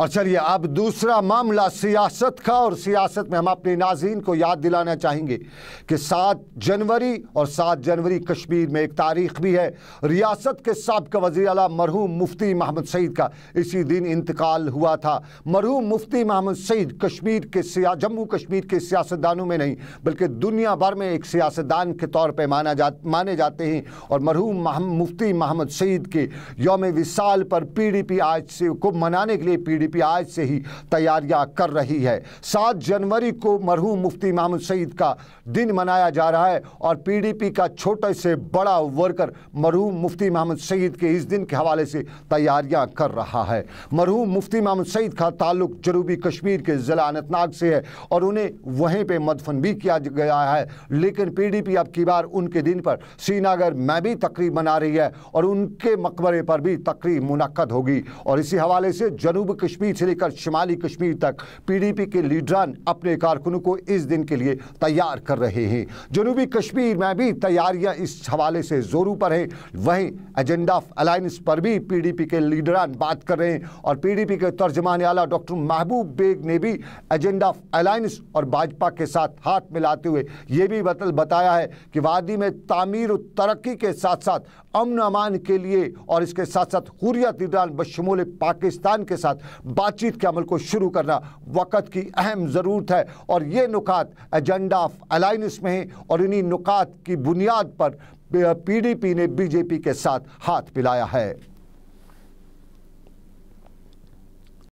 और चलिए अब दूसरा मामला सियासत का और सियासत में हम अपने नाजीन को याद दिलाना चाहेंगे कि सात जनवरी और सात जनवरी कश्मीर में एक तारीख भी है रियासत के सबका वजी अला मरहूम मुफ्ती महमद सईद का इसी दिन इंतकाल हुआ था मरहूम मुफ्ती महमद सईद कश्मीर के जम्मू कश्मीर के सियासतदानों में नहीं बल्कि दुनिया भर में एक सियासतदान के तौर पर माना जा माने जाते हैं और मरहूम मुफ्ती महमद सईद के योम विसाल पर पी डी पी आज से को मनाने के लिए पी डी बीजेपी आज से ही तैयारियां कर रही है सात जनवरी को मरहूम मुफ्ती महमूद सईद का दिन मनाया जा रहा है और पीडीपी का छोटे से बड़ा वर्कर मरहूम मुफ्ती महमूद सईद के इस दिन के हवाले से तैयारियां कर रहा है मरहूम मुफ्ती महमूद सईद का ताल्लुक जनूबी कश्मीर के ज़िला अनंतनाग से है और उन्हें वहीं पर मदफन भी किया गया है लेकिन पीडीपी अब की बार उनके दिन पर श्रीनगर में भी तकरीब मना रही है और उनके मकबरे पर भी तकरीब मुनद होगी और इसी हवाले से जनूब कश्मीर कश्मीर से लेकर शिमाली कश्मीर तक पीडीपी के लीडरान अपने कारकुनों को इस दिन के लिए तैयार कर रहे हैं जनूबी कश्मीर में भी तैयारियां इस हवाले से जोरों पर हैं वहीं एजेंडा ऑफ अलायंस पर भी पीडीपी के लीडरान बात कर रहे हैं और पीडीपी के तर्जमान आला डॉक्टर महबूब बेग ने भी एजेंडा ऑफ अलायंस और भाजपा के साथ हाथ मिलाते हुए यह भी बताया है कि वादी में तामीर और तरक्की के साथ साथ अमन अमान के लिए और इसके साथ साथ हुरियत लीडरान बशमूल पाकिस्तान के साथ बातचीत के अमल को शुरू करना वक़्त की अहम ज़रूरत है और ये नुकात एजेंडा ऑफ अलाइंस में हैं और इन्हीं नुकात की बुनियाद पर पीडीपी ने बीजेपी के साथ हाथ मिलाया है